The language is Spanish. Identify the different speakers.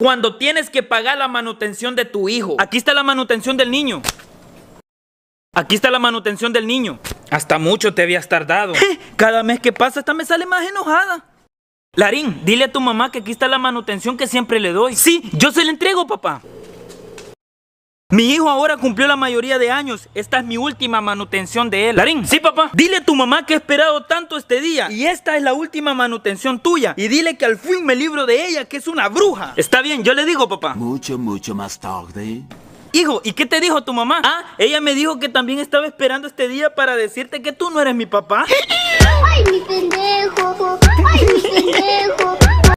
Speaker 1: Cuando tienes que pagar la manutención de tu hijo. Aquí está la manutención del niño. Aquí está la manutención del niño. Hasta mucho te habías tardado. Cada mes que pasa, esta me sale más enojada. Larín, dile a tu mamá que aquí está la manutención que siempre le doy. Sí, yo se la entrego, papá. Mi hijo ahora cumplió la mayoría de años. Esta es mi última manutención de él. Larín, sí, papá. Dile a tu mamá que he esperado tanto este día. Y esta es la última manutención tuya. Y dile que al fin me libro de ella, que es una bruja. Está bien, yo le digo, papá. Mucho, mucho más tarde. Hijo, ¿y qué te dijo tu mamá? Ah, ella me dijo que también estaba esperando este día para decirte que tú no eres mi papá.